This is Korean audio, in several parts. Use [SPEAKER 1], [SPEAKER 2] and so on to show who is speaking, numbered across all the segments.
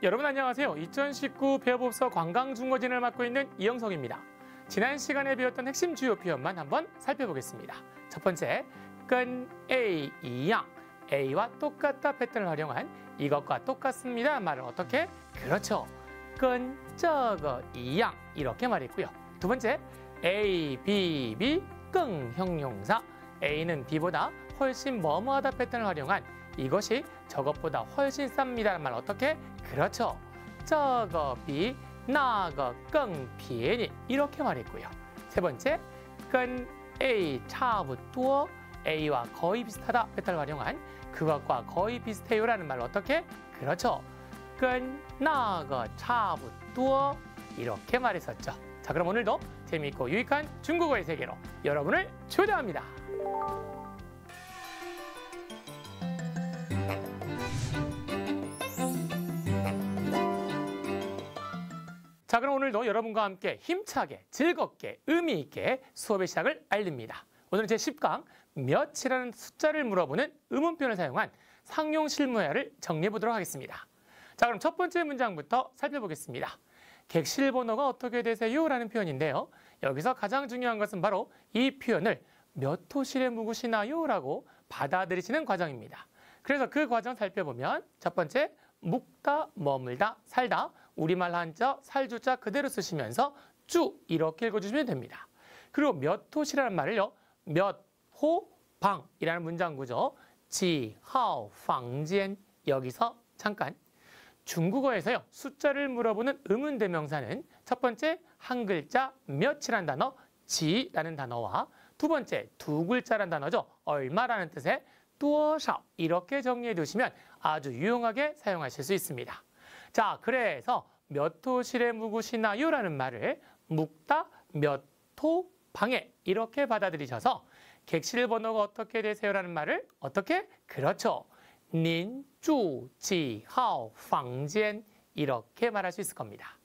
[SPEAKER 1] 여러분 안녕하세요. 2019 폐업업서 관광중거진을 맡고 있는 이영석입니다. 지난 시간에 배웠던 핵심 주요 표현만 한번 살펴보겠습니다. 첫 번째, 끈 A 이양 A와 똑같다 패턴을 활용한 이것과 똑같습니다 말은 어떻게? 그렇죠. 끈 저거 이양 이렇게 말했고요. 두 번째, A B B 끈 형용사 A는 B보다 훨씬 머무하다 패턴을 활용한 이것이 저것보다 훨씬 쌉니다란 말 어떻게? 그렇죠. 저것이 나거 끙便니 이렇게 말했고요. 세 번째, 끈 A 차부터 A와 거의 비슷하다 배타를 활용한 그것과 거의 비슷해요라는 말 어떻게? 그렇죠. 끈 나거 차부터 이렇게 말했었죠. 자 그럼 오늘도 재미있고 유익한 중국어의 세계로 여러분을 초대합니다. 자, 그럼 오늘도 여러분과 함께 힘차게, 즐겁게, 의미 있게 수업의 시작을 알립니다. 오늘은 제10강 몇이라는 숫자를 물어보는 의문표현을 사용한 상용 실무야를 정리해 보도록 하겠습니다. 자, 그럼 첫 번째 문장부터 살펴보겠습니다. 객실 번호가 어떻게 되세요? 라는 표현인데요. 여기서 가장 중요한 것은 바로 이 표현을 몇 호실에 묵으시나요? 라고 받아들이시는 과정입니다. 그래서 그 과정 살펴보면 첫 번째, 묵다, 머물다, 살다 우리말 한자, 살주자 그대로 쓰시면서 쭉 이렇게 읽어주시면 됩니다. 그리고 몇호시라는 말을요. 몇, 호, 방이라는 문장 구조 지, 하오, 방젠 여기서 잠깐 중국어에서요. 숫자를 물어보는 의문대명사는 첫 번째 한 글자 몇이란 단어 지라는 단어와 두 번째 두 글자란 단어죠. 얼마라는 뜻의 뚜어 이렇게 정리해 두시면 아주 유용하게 사용하실 수 있습니다. 자, 그래서 몇호실에 묵으시나요라는 말을 묵다 몇 호방에 이렇게 받아들이셔서 객실 번호가 어떻게 되세요라는 말을 어떻게? 그렇죠. 닌주지하방젠 이렇게 말할 수 있을 겁니다.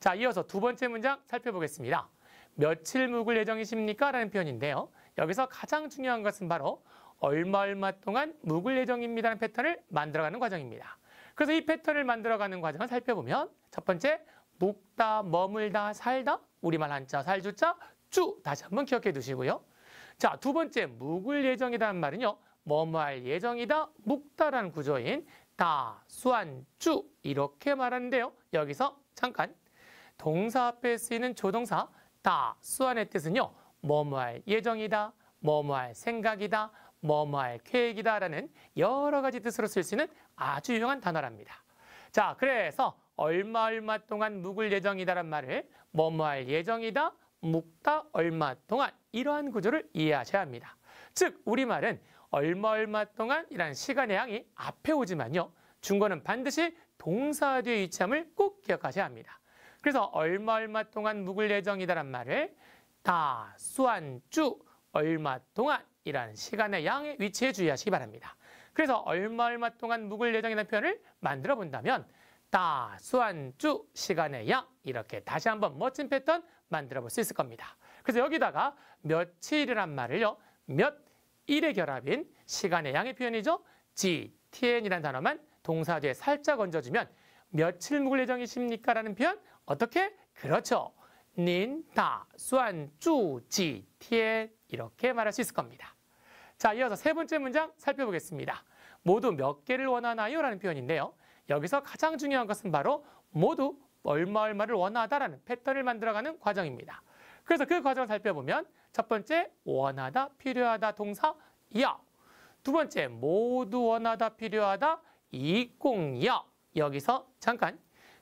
[SPEAKER 1] 자, 이어서 두 번째 문장 살펴보겠습니다. 며칠 묵을 예정이십니까? 라는 표현인데요. 여기서 가장 중요한 것은 바로 얼마 얼마 동안 묵을 예정입니다라는 패턴을 만들어가는 과정입니다. 그래서 이 패턴을 만들어가는 과정을 살펴보면 첫 번째 묵다, 머물다, 살다 우리말 한자, 살주자, 쭈 다시 한번 기억해 두시고요. 자, 두 번째 묵을 예정이라는 말은요. 머무할 예정이다, 묵다라는 구조인 다, 수한, 쭈 이렇게 말하는데요. 여기서 잠깐 동사 앞에 쓰이는 조동사 다, 수한의 뜻은요. 머무할 예정이다, 머무할 생각이다, 뭐뭐할 계획이다라는 여러 가지 뜻으로 쓸 수 있는 아주 유용한 단어랍니다. 자, 그래서 얼마 얼마 동안 묵을 예정이다란 말을 뭐뭐할 예정이다, 묵다 얼마 동안 이러한 구조를 이해하셔야 합니다. 즉 우리말은 얼마 얼마 동안이라 시간의 양이 앞에 오지만요. 중거는 반드시 동사 뒤에 위치함을 꼭 기억하셔야 합니다. 그래서 얼마 얼마 동안 묵을 예정이다란 말을 다수한주 얼마 동안 이라는 시간의 양의 위치에 주의하시기 바랍니다. 그래서 얼마 얼마 동안 묵을 예정이라는 표현을 만들어 본다면 다수한주 시간의 양 이렇게 다시 한번 멋진 패턴 만들어 볼 수 있을 겁니다. 그래서 여기다가 며칠이란 말을요. 몇 일의 결합인 시간의 양의 표현이죠. GTN이라는 단어만 동사뒤에 살짝 얹어주면 며칠 묵을 예정이십니까? 라는 표현 어떻게? 그렇죠. 닌, 다, 수한, 주, 지, 티엔 이렇게 말할 수 있을 겁니다. 자, 이어서 세 번째 문장 살펴보겠습니다. 모두 몇 개를 원하나요? 라는 표현인데요. 여기서 가장 중요한 것은 바로 모두 얼마 얼마를 원하다라는 패턴을 만들어가는 과정입니다. 그래서 그 과정을 살펴보면 첫 번째 원하다, 필요하다 동사 여. 두 번째 모두 원하다, 필요하다 이공여. 여기서 잠깐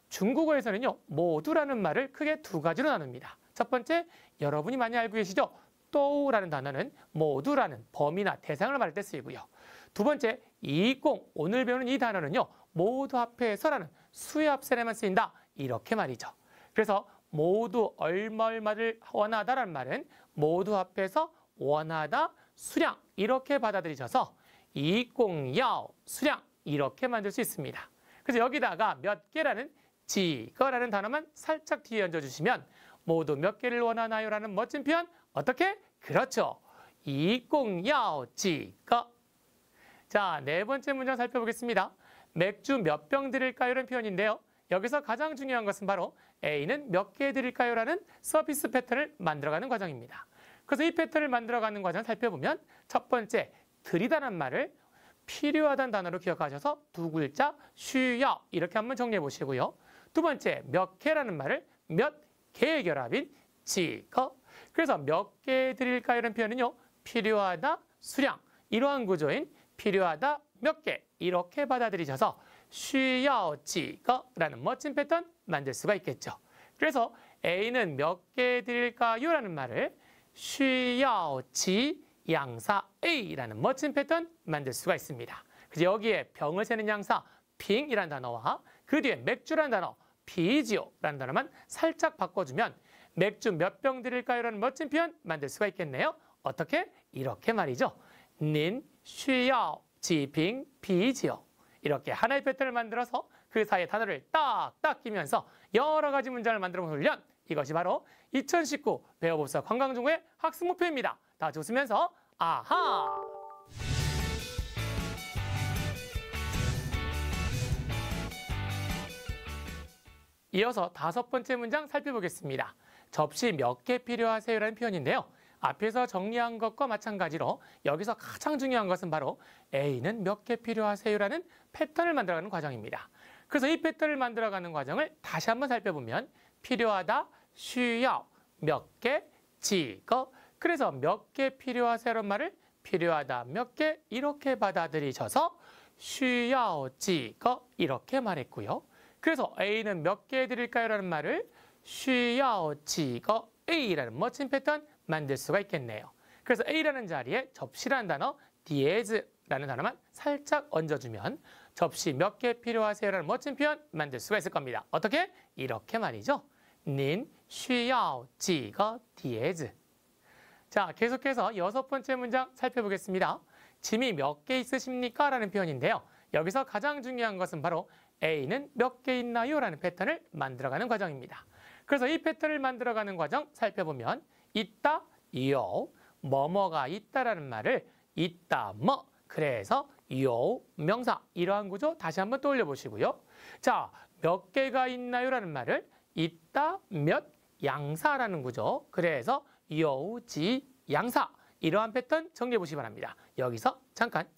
[SPEAKER 1] 중국어에서는요 모두라는 말을 크게 두 가지로 나눕니다. 첫 번째 여러분이 많이 알고 계시죠? 또라는 단어는 모두라는 범위나 대상을 말할 때 쓰이고요. 두 번째, 이공, 오늘 배우는 이 단어는요. 모두 앞에서라는 수의 앞세례만 쓰인다. 이렇게 말이죠. 그래서 모두 얼마 얼마를 원하다라는 말은 모두 앞에서 원하다, 수량 이렇게 받아들이셔서 이공여 수량 이렇게 만들 수 있습니다. 그래서 여기다가 몇 개라는 지거라는 단어만 살짝 뒤에 얹어주시면 모두 몇 개를 원하나요? 라는 멋진 표현 어떻게? 그렇죠. 이공야오지거. 자, 네 번째 문장 살펴보겠습니다. 맥주 몇 병 드릴까요? 라는 표현인데요. 여기서 가장 중요한 것은 바로 A는 몇 개 드릴까요? 라는 서비스 패턴을 만들어가는 과정입니다. 그래서 이 패턴을 만들어가는 과정을 살펴보면 첫 번째, 드리다란 말을 필요하다는 단어로 기억하셔서 두 글자 쉬여 이렇게 한번 정리해 보시고요. 두 번째, 몇 개라는 말을 몇 개의 결합인 지거 그래서 몇 개 드릴까 요 이런 표현은요. 필요하다, 수량, 이러한 구조인 필요하다, 몇 개 이렇게 받아들이셔서 需要几个라는 멋진 패턴 만들 수가 있겠죠. 그래서 A는 몇 개 드릴까요? 라는 말을 需要지 양사 A라는 멋진 패턴 만들 수가 있습니다. 그래서 여기에 병을 세는 양사 빙이라는 단어와 그 뒤에 맥주라는 단어 비지오라는 단어만 살짝 바꿔주면 맥주 몇 병 드릴까요? 라는 멋진 표현 만들 수가 있겠네요. 어떻게? 이렇게 말이죠. 닌, 쉬어 지핑, 비지요. 이렇게 하나의 패턴을 만들어서 그 사이에 단어를 딱딱 끼면서 여러 가지 문장을 만들어 보는 훈련. 이것이 바로 2019 배워봅사 관광중의 학습 목표입니다. 다좋으면서 아하! 이어서 다섯 번째 문장 살펴보겠습니다. 접시 몇 개 필요하세요라는 표현인데요. 앞에서 정리한 것과 마찬가지로 여기서 가장 중요한 것은 바로 A는 몇 개 필요하세요라는 패턴을 만들어가는 과정입니다. 그래서 이 패턴을 만들어가는 과정을 다시 한번 살펴보면 필요하다, 需要,몇 개, 지거 그래서 몇 개 필요하세요라는 말을 필요하다, 몇 개 이렇게 받아들이셔서 需要, 지거 이렇게 말했고요. 그래서 A는 몇 개 드릴까요? 라는 말을 쉬어지거 A라는 멋진 패턴 만들 수가 있겠네요. 그래서 A라는 자리에 접시라는 단어 디에즈라는 단어만 살짝 얹어주면 접시 몇 개 필요하세요라는 멋진 표현 만들 수가 있을 겁니다. 어떻게? 이렇게 말이죠. 닌 쉬어 지거 디에즈 자, 계속해서 여섯 번째 문장 살펴보겠습니다. 짐이 몇 개 있으십니까? 라는 표현인데요. 여기서 가장 중요한 것은 바로 A는 몇 개 있나요? 라는 패턴을 만들어가는 과정입니다. 그래서 이 패턴을 만들어가는 과정 살펴보면 있다, 요, 뭐뭐가 있다라는 말을 있다, 뭐, 그래서 요, 명사 이러한 구조 다시 한번 떠올려 보시고요. 자, 몇 개가 있나요? 라는 말을 있다, 몇, 양사라는 구조 그래서 요, 지, 양사 이러한 패턴 정리해 보시기 바랍니다. 여기서 잠깐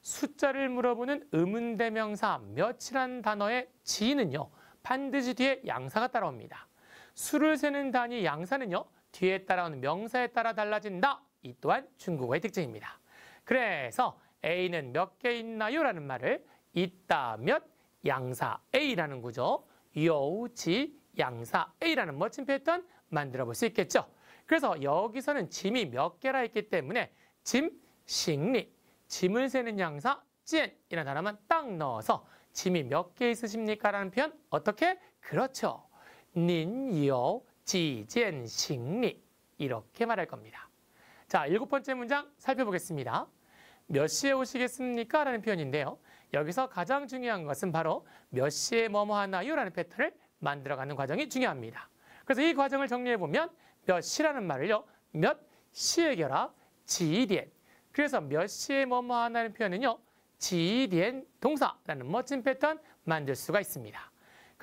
[SPEAKER 1] 숫자를 물어보는 의문대명사 몇이란 단어의 지는요. 반드시 뒤에 양사가 따라옵니다. 수를 세는 단위 양사는요. 뒤에 따라오는 명사에 따라 달라진다. 이 또한 중국어의 특징입니다. 그래서 A는 몇 개 있나요? 라는 말을 있다 몇 양사 A라는 구조 여우지 양사 A라는 멋진 패턴 만들어 볼 수 있겠죠. 그래서 여기서는 짐이 몇 개라 했기 때문에 짐, 식리, 짐을 세는 양사 찐이런 단어만 딱 넣어서 짐이 몇 개 있으십니까? 라는 표현 어떻게? 그렇죠. 닌요 지젠 식리 이렇게 말할 겁니다. 자, 일곱 번째 문장 살펴보겠습니다. 몇 시에 오시겠습니까? 라는 표현인데요. 여기서 가장 중요한 것은 바로 몇 시에 뭐뭐 하나요? 라는 패턴을 만들어가는 과정이 중요합니다. 그래서 이 과정을 정리해보면 몇 시라는 말을요. 몇 시에 겨라 지디엔. 그래서 몇 시에 뭐뭐 하나는 표현은요. 지디엔 동사라는 멋진 패턴 만들 수가 있습니다.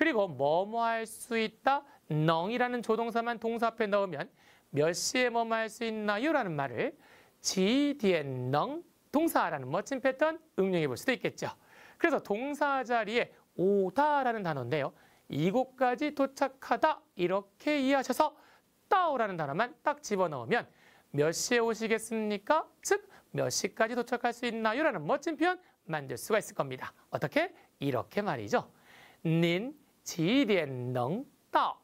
[SPEAKER 1] 그리고 뭐뭐 할 수 있다, 능이라는 조동사만 동사 앞에 넣으면 몇 시에 뭐뭐 할수 있나요? 라는 말을 지 뒤에 능, 동사라는 멋진 패턴 응용해 볼 수도 있겠죠. 그래서 동사 자리에 오다라는 단어인데요. 이곳까지 도착하다 이렇게 이해하셔서 따오라는 단어만 딱 집어넣으면 몇 시에 오시겠습니까? 즉, 몇 시까지 도착할 수 있나요? 라는 멋진 표현 만들 수가 있을 겁니다. 어떻게? 이렇게 말이죠. 닌, 지几엔能到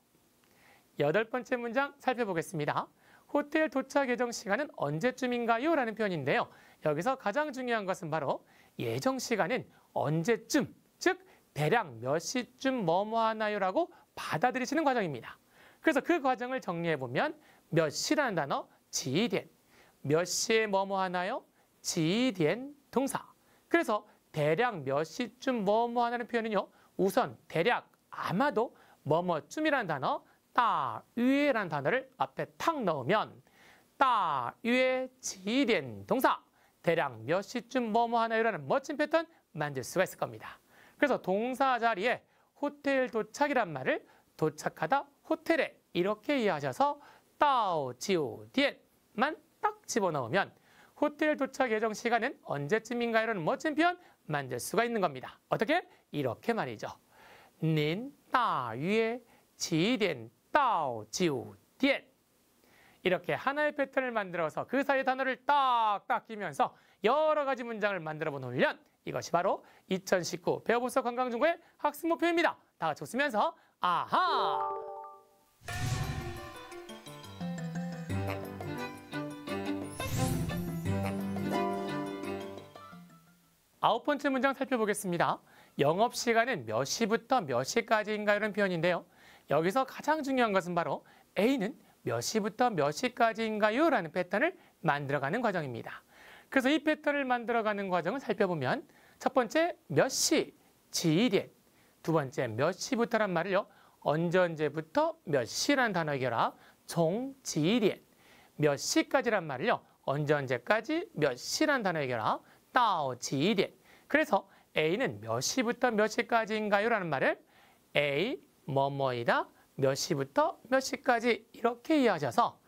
[SPEAKER 1] 여덟 번째 문장 살펴보겠습니다. 호텔 도착 예정 시간은 언제쯤인가요? 라는 표현인데요. 여기서 가장 중요한 것은 바로 예정 시간은 언제쯤, 즉 대략 몇 시쯤 뭐뭐 하나요? 라고 받아들이시는 과정입니다. 그래서 그 과정을 정리해보면 몇 시라는 단어 지디엔, 몇 시에 뭐뭐 하나요? 지디엔 동사. 그래서 대략 몇 시쯤 뭐뭐 하나는 표현은요. 우선 대략 아마도 뭐뭐쯤이라는 단어 따위에라는 단어를 앞에 탁 넣으면 따위의 지된 동사 대략 몇 시쯤 뭐뭐 하나요라는 멋진 패턴 만들 수가 있을 겁니다. 그래서 동사 자리에 호텔 도착이란 말을 도착하다 호텔에 이렇게 이해하셔서 따오 지오 디엔만 딱 집어넣으면 호텔 도착 예정 시간은 언제쯤인가요? 라는 멋진 표현 만들 수가 있는 겁니다. 어떻게? 이렇게 말이죠. 您大约几点到酒店？ 이렇게 하나의 패턴을 만들어서 그 사이 단어를 딱딱 끼면서 여러 가지 문장을 만들어 보는 훈련. 이것이 바로 2019 배워보소 관광중고의 학습 목표입니다. 다 같이 웃으면서 아하! 아홉 번째 문장 살펴보겠습니다. 영업시간은 몇 시부터 몇 시까지인가 이런 표현인데요. 여기서 가장 중요한 것은 바로 A는 몇 시부터 몇 시까지인가요? 라는 패턴을 만들어가는 과정입니다. 그래서 이 패턴을 만들어가는 과정을 살펴보면 첫 번째 몇 시, 지일엔 두 번째 몇 시부터란 말을요. 언제 언제부터 몇 시라는 단어의 결합, 종지일엔 몇 시까지란 말을요. 언제 언제까지 몇 시라는 단어의 결합, 따오지일엔 그래서 A는 몇 시부터 몇 시까지인가요? 라는 말을 A, 뭐뭐이다, 몇 시부터 몇 시까지 이렇게 이해하셔서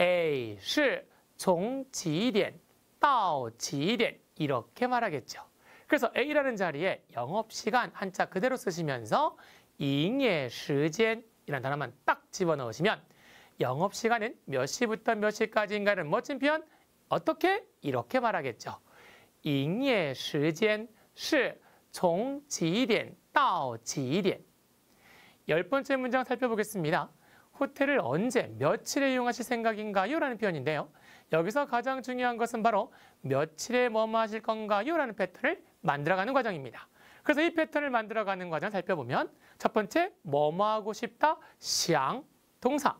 [SPEAKER 1] A, 是종지点到几点 이렇게 말하겠죠. 그래서 A라는 자리에 영업시간 한자 그대로 쓰시면서 잉예时间이라는 단어만 딱 집어넣으시면 영업시간은 몇 시부터 몇 시까지인가를 멋진 표현 어떻게? 이렇게 말하겠죠. 잉예时间 是从几点到几点열 번째 문장 살펴보겠습니다. 호텔을 언제, 며칠에 이용하실 생각인가요? 라는 표현인데요. 여기서 가장 중요한 것은 바로 며칠에 뭐뭐 하실 건가요? 라는 패턴을 만들어가는 과정입니다. 그래서 이 패턴을 만들어가는 과정 살펴보면 첫 번째, 뭐뭐 하고 싶다, 시앙, 동사.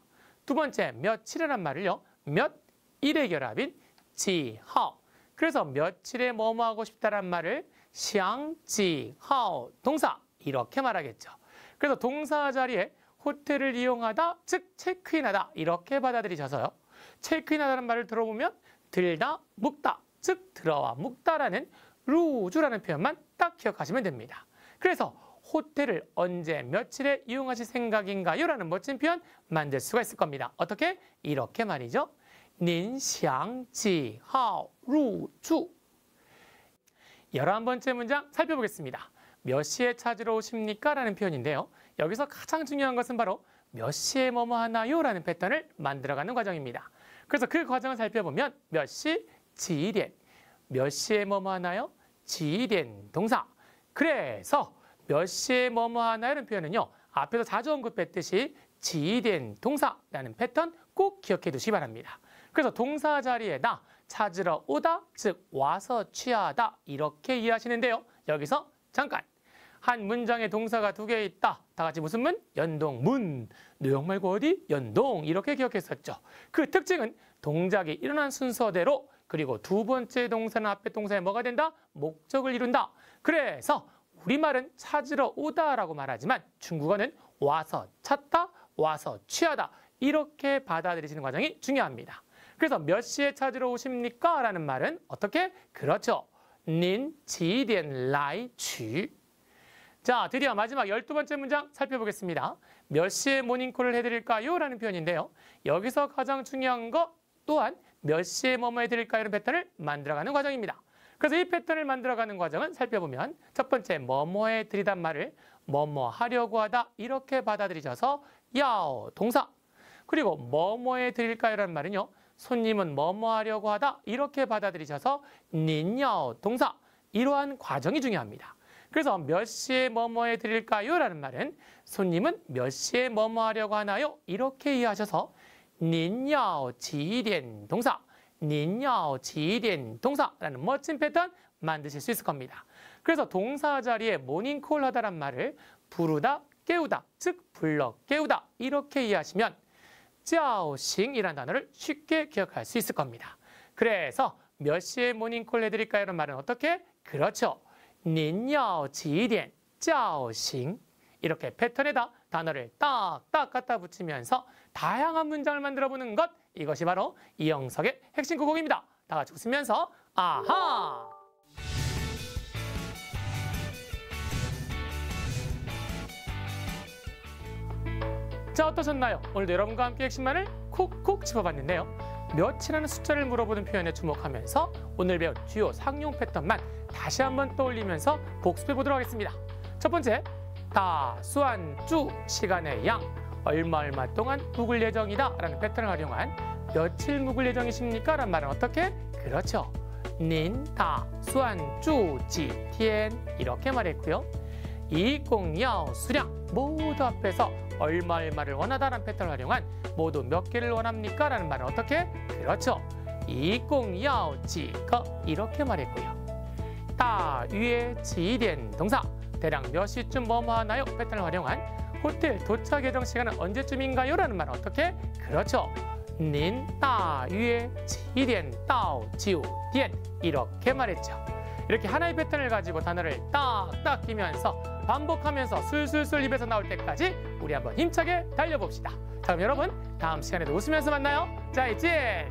[SPEAKER 1] 두 번째, 며칠이란 말을요. 몇, 일의 결합인 지하. 그래서 며칠에 뭐뭐 하고 싶다란 말을 샹지하오 동사 이렇게 말하겠죠. 그래서 동사 자리에 호텔을 이용하다 즉 체크인하다 이렇게 받아들이셔서요. 체크인하다는 말을 들어보면 들다, 묵다 즉 들어와 묵다라는 루주라는 표현만 딱 기억하시면 됩니다. 그래서 호텔을 언제 며칠에 이용하실 생각인가요? 라는 멋진 표현 만들 수가 있을 겁니다. 어떻게? 이렇게 말이죠. 닌샹지 하루 주 열한 번째 문장 살펴보겠습니다. 몇 시에 찾으러 오십니까? 라는 표현인데요. 여기서 가장 중요한 것은 바로 몇 시에 뭐뭐 하나요? 라는 패턴을 만들어가는 과정입니다. 그래서 그 과정을 살펴보면 몇 시? 지리엔. 몇 시에 뭐뭐 하나요? 지리엔 동사. 그래서 몇 시에 뭐뭐 하나 이는 표현은요. 앞에서 자주 언급했듯이 지리엔 동사라는 패턴 꼭 기억해 두시기 바랍니다. 그래서 동사 자리에 나 찾으러 오다, 즉 와서 취하다 이렇게 이해하시는데요. 여기서 잠깐 한 문장에 동사가 두 개 있다. 다 같이 무슨 문? 연동문. 노역 말고 어디? 연동. 이렇게 기억했었죠. 그 특징은 동작이 일어난 순서대로 그리고 두 번째 동사는 앞에 동사에 뭐가 된다? 목적을 이룬다. 그래서 우리말은 찾으러 오다라고 말하지만 중국어는 와서 찾다, 와서 취하다 이렇게 받아들이시는 과정이 중요합니다. 그래서 몇 시에 찾으러 오십니까? 라는 말은 어떻게? 그렇죠. 닌 지디엔 라 자, 드디어 마지막 열두 번째 문장 살펴보겠습니다. 몇 시에 모닝콜을 해드릴까요? 라는 표현인데요. 여기서 가장 중요한 것 또한 몇 시에 뭐뭐 해드릴까요? 라는 패턴을 만들어가는 과정입니다. 그래서 이 패턴을 만들어가는 과정은 살펴보면 첫 번째 뭐뭐 해드리단 말을 뭐뭐 하려고 하다 이렇게 받아들이셔서 야오 동사 그리고 뭐뭐 해드릴까요? 라는 말은요. 손님은 뭐뭐 하려고 하다 이렇게 받아들이셔서 닌여 동사 이러한 과정이 중요합니다. 그래서 몇 시에 뭐뭐 해드릴까요? 라는 말은 손님은 몇 시에 뭐뭐 하려고 하나요? 이렇게 이해하셔서 닌여 지련 동사 닌여 지련 동사라는 멋진 패턴 만드실 수 있을 겁니다. 그래서 동사 자리에 모닝콜 하다란 말을 부르다 깨우다 즉 불러 깨우다 이렇게 이해하시면 짜오싱이라는 단어를 쉽게 기억할 수 있을 겁니다. 그래서 몇 시에 모닝콜 해드릴까요? 이런 말은 어떻게? 그렇죠. 닌여 지이엔 짜싱 이렇게 패턴에다 단어를 딱딱 갖다 붙이면서 다양한 문장을 만들어 보는 것 이것이 바로 이영석의 핵심 구공입니다다 같이 웃으면서 아하! 자 어떠셨나요? 오늘 도 여러분과 함께 핵심만을 콕콕 짚어봤는데요. 몇이라는 숫자를 물어보는 표현에 주목하면서 오늘 배운 주요 상용 패턴만 다시 한번 떠올리면서 복습해 보도록 하겠습니다. 첫 번째, 다수한 주 시간의 양 얼마 얼마 동안 묵을 예정이다 라는 패턴을 활용한 며칠 묵을 예정이십니까? 라는 말은 어떻게? 그렇죠. 닌다 수한 주, 지 티엔 이렇게 말했고요. 이공여 수량 모두 앞에서 얼마 얼마를 원하다라는 패턴을 활용한 모두 몇 개를 원합니까? 라는 말은 어떻게? 그렇죠. 이공야지거 이렇게 말했고요. 다위의 지된 이 동사 대략 몇 시쯤 뭐뭐 하나요? 패턴을 활용한 호텔 도착 예정 시간은 언제쯤인가요? 라는 말은 어떻게? 그렇죠. 닌 다위의 지된 이다오지우 디엔 이렇게 말했죠. 이렇게 하나의 패턴을 가지고 단어를 딱딱 끼면서 반복하면서 술술술 입에서 나올 때까지 우리 한번 힘차게 달려봅시다. 그럼 여러분 다음 시간에도 웃으면서 만나요. 자, 이제